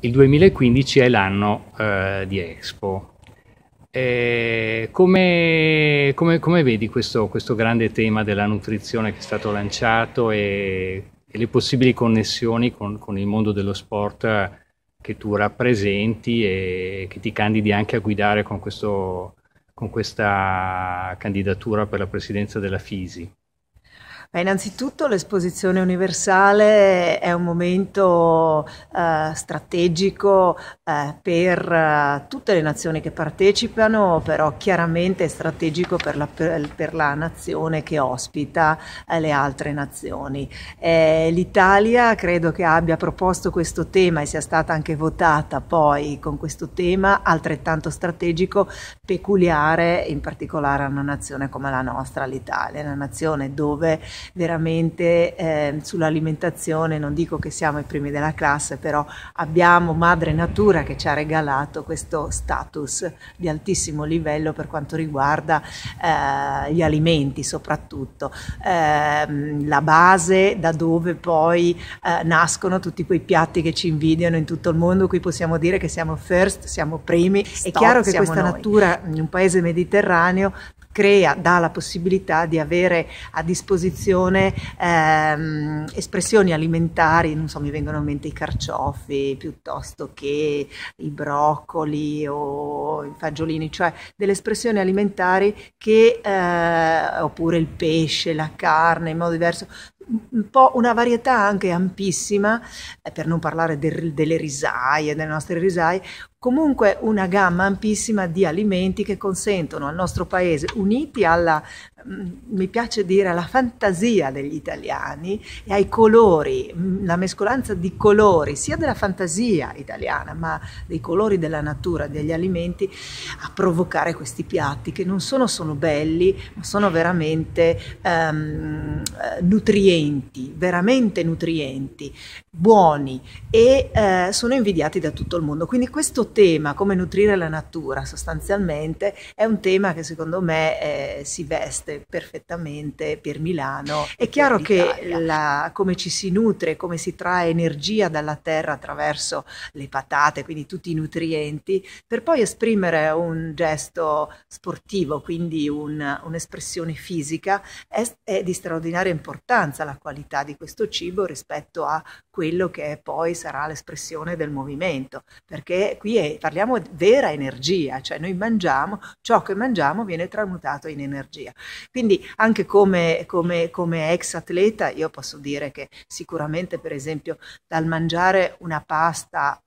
il 2015 è l'anno eh, di Expo. Eh, come, come, come, vedi questo, questo, grande tema della nutrizione che è stato lanciato e, e le possibili connessioni con, con, il mondo dello sport che tu rappresenti e che ti candidi anche a guidare con, questo, con questa candidatura per la presidenza della FISI? Beh, innanzitutto l'esposizione universale è un momento eh, strategico eh, per eh, tutte le nazioni che partecipano, però chiaramente è strategico per la, per, per la nazione che ospita eh, le altre nazioni. Eh, L'Italia credo che abbia proposto questo tema e sia stata anche votata poi con questo tema altrettanto strategico, peculiare in particolare a una nazione come la nostra, l'Italia, una nazione dove veramente eh, sull'alimentazione, non dico che siamo i primi della classe, però abbiamo madre natura che ci ha regalato questo status di altissimo livello per quanto riguarda eh, gli alimenti soprattutto, eh, la base da dove poi eh, nascono tutti quei piatti che ci invidiano in tutto il mondo, qui possiamo dire che siamo first, siamo primi, Stop, è chiaro che questa noi. natura in un paese mediterraneo crea, dà la possibilità di avere a disposizione ehm, espressioni alimentari, non so, mi vengono in mente i carciofi piuttosto che i broccoli o i fagiolini, cioè delle espressioni alimentari che, eh, oppure il pesce, la carne in modo diverso, un po' una varietà anche ampissima, eh, per non parlare de, delle risaie, delle nostre risaie, Comunque una gamma ampissima di alimenti che consentono al nostro paese, uniti alla, mm, mi piace dire, alla fantasia degli italiani e ai colori, mm, la mescolanza di colori, sia della fantasia italiana, ma dei colori della natura, degli alimenti, a provocare questi piatti che non sono solo belli, ma sono veramente ehm, eh, nutrienti, veramente nutrienti, buoni e eh, sono invidiati da tutto il mondo. Quindi questo tema, come nutrire la natura sostanzialmente, è un tema che secondo me eh, si veste perfettamente per Milano. È chiaro che la, come ci si nutre, come si trae energia dalla terra attraverso le patate, quindi tutti i nutrienti, per poi esprimere un gesto sportivo, quindi un, un'espressione fisica, è, è di straordinaria importanza la qualità di questo cibo rispetto a quello che poi sarà l'espressione del movimento, perché qui è, parliamo di vera energia, cioè noi mangiamo, ciò che mangiamo viene tramutato in energia. Quindi anche come, come, come ex atleta io posso dire che sicuramente per esempio dal mangiare una pasta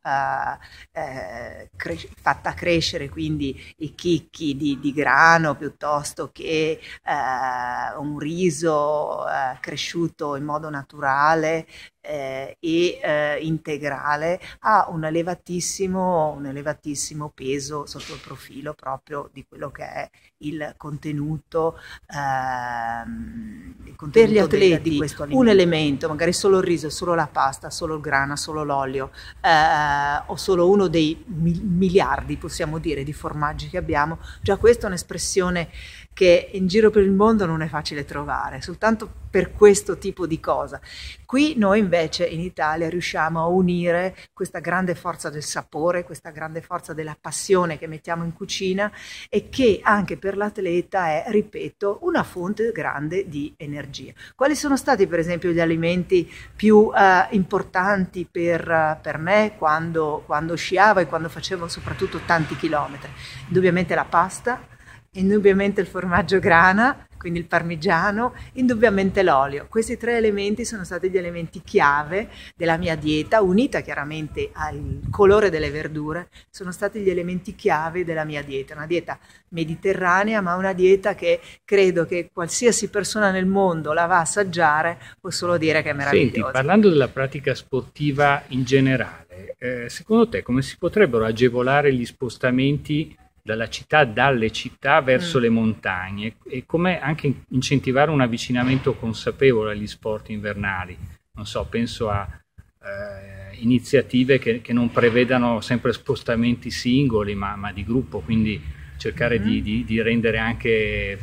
eh, eh, cre- fatta crescere, quindi i chicchi di, di grano piuttosto che eh, un riso eh, cresciuto in modo naturale, eh, e eh, integrale ha un elevatissimo un elevatissimo peso sotto il profilo proprio di quello che è il contenuto, ehm, il contenuto per gli atleti di questo alimento. un elemento magari solo il riso solo la pasta solo il grana solo l'olio eh, o solo uno dei miliardi possiamo dire di formaggi che abbiamo già questa è un'espressione che in giro per il mondo non è facile trovare, soltanto per questo tipo di cosa. Qui noi invece in Italia riusciamo a unire questa grande forza del sapore, questa grande forza della passione che mettiamo in cucina e che anche per l'atleta è, ripeto, una fonte grande di energia. Quali sono stati per esempio gli alimenti più eh, importanti per, eh, per me quando, quando sciavo e quando facevo soprattutto tanti chilometri? Indubbiamente la pasta, indubbiamente il formaggio grana, quindi il parmigiano, indubbiamente l'olio. Questi tre elementi sono stati gli elementi chiave della mia dieta, unita chiaramente al colore delle verdure, sono stati gli elementi chiave della mia dieta, una dieta mediterranea, ma una dieta che credo che qualsiasi persona nel mondo la va a assaggiare, può solo dire che è meravigliosa. Senti, parlando della pratica sportiva in generale, eh, secondo te come si potrebbero agevolare gli spostamenti dalla città, dalle città verso mm. le montagne e come anche incentivare un avvicinamento consapevole agli sport invernali. Non so, penso a eh, iniziative che, che, non prevedano sempre spostamenti singoli ma, ma di gruppo, quindi cercare mm. di, mm-hmm. di, di rendere anche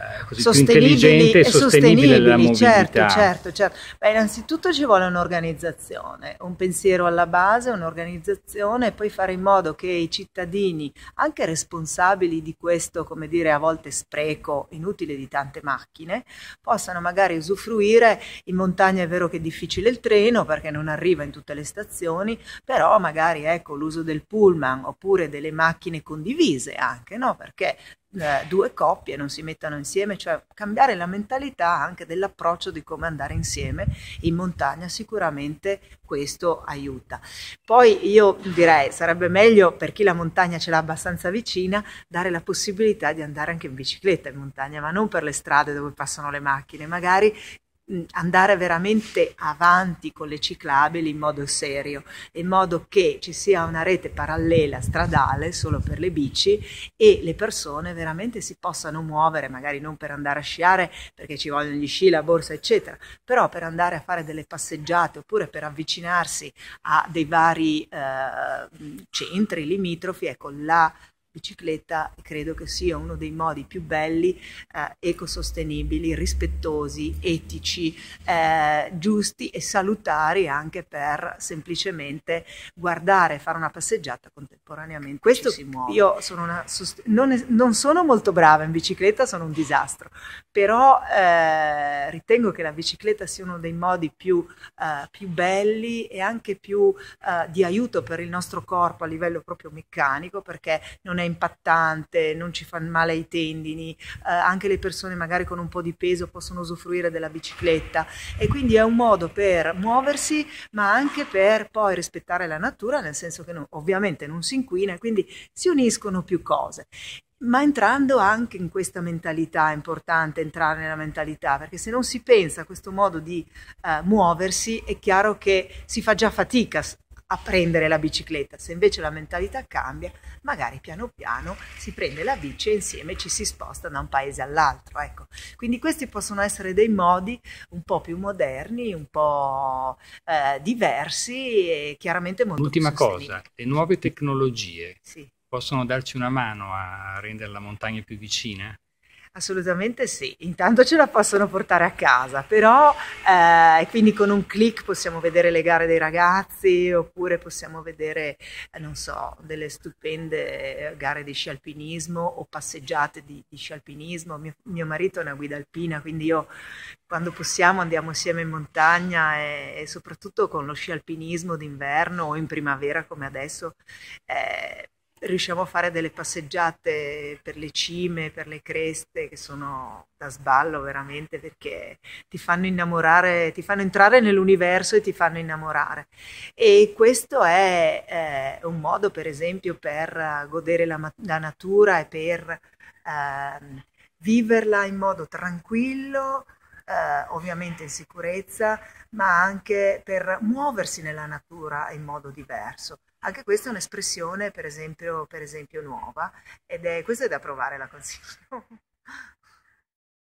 eh, così sostenibili intelligente e sostenibile la certo, mobilità. Certo, certo, certo. Beh, innanzitutto ci vuole un'organizzazione, un pensiero alla base, un'organizzazione e poi fare in modo che i cittadini, anche responsabili di questo, come dire, a volte spreco inutile di tante macchine, possano magari usufruire, in montagna è vero che è difficile il treno perché non arriva in tutte le stazioni, però magari ecco l'uso del pullman oppure delle macchine condivise anche, no? Perché eh, due coppie non si mettano insieme, cioè cambiare la mentalità anche dell'approccio di come andare insieme in montagna, sicuramente questo aiuta. Poi io direi sarebbe meglio per chi la montagna ce l'ha abbastanza vicina dare la possibilità di andare anche in bicicletta in montagna, ma non per le strade dove passano le macchine, magari Mm, andare veramente avanti con le ciclabili in modo serio, in modo che ci sia una rete parallela stradale solo per le bici e le persone veramente si possano muovere, magari non per andare a sciare perché ci vogliono gli sci, la borsa eccetera, però per andare a fare delle passeggiate oppure per avvicinarsi a dei vari eh, mm, centri limitrofi, ecco la bicicletta credo che sia uno dei modi più belli, eh, ecosostenibili, rispettosi, etici, eh, giusti e salutari anche per semplicemente guardare, fare una passeggiata contemporaneamente. Questo si muove. Io sono una, non, non sono molto brava in bicicletta, sono un disastro, però eh, ritengo che la bicicletta sia uno dei modi più, eh, più belli e anche più eh, di aiuto per il nostro corpo a livello proprio meccanico perché non è impattante, non ci fa male ai tendini, eh, anche le persone magari con un po' di peso possono usufruire della bicicletta e quindi è un modo per muoversi ma anche per poi rispettare la natura nel senso che non, ovviamente non si inquina e quindi si uniscono più cose ma entrando anche in questa mentalità, è importante entrare nella mentalità, perché se non si pensa a questo modo di uh, muoversi, è chiaro che si fa già fatica a prendere la bicicletta, se invece la mentalità cambia, magari piano piano si prende la bici e insieme ci si sposta da un paese all'altro. Ecco. Quindi questi possono essere dei modi un po' più moderni, un po' eh, diversi e chiaramente molto L'ultima cosa, le nuove tecnologie. Sì possono darci una mano a rendere la montagna più vicina? Assolutamente sì, intanto ce la possono portare a casa, però eh, quindi con un clic possiamo vedere le gare dei ragazzi oppure possiamo vedere, eh, non so, delle stupende eh, gare di scialpinismo o passeggiate di, di scialpinismo. Mio, mio, marito è una guida alpina, quindi io quando possiamo andiamo insieme in montagna e, e soprattutto con lo scialpinismo d'inverno o in primavera come adesso. Eh, riusciamo a fare delle passeggiate per le cime, per le creste, che sono da sballo veramente perché ti fanno innamorare, ti fanno entrare nell'universo e ti fanno innamorare. E questo è eh, un modo, per esempio, per godere la, la natura e per eh, viverla in modo tranquillo. Eh, ovviamente in sicurezza, ma anche per muoversi nella natura in modo diverso. Anche questa è un'espressione, per esempio, per esempio nuova, ed è, questo è da provare, la consiglio.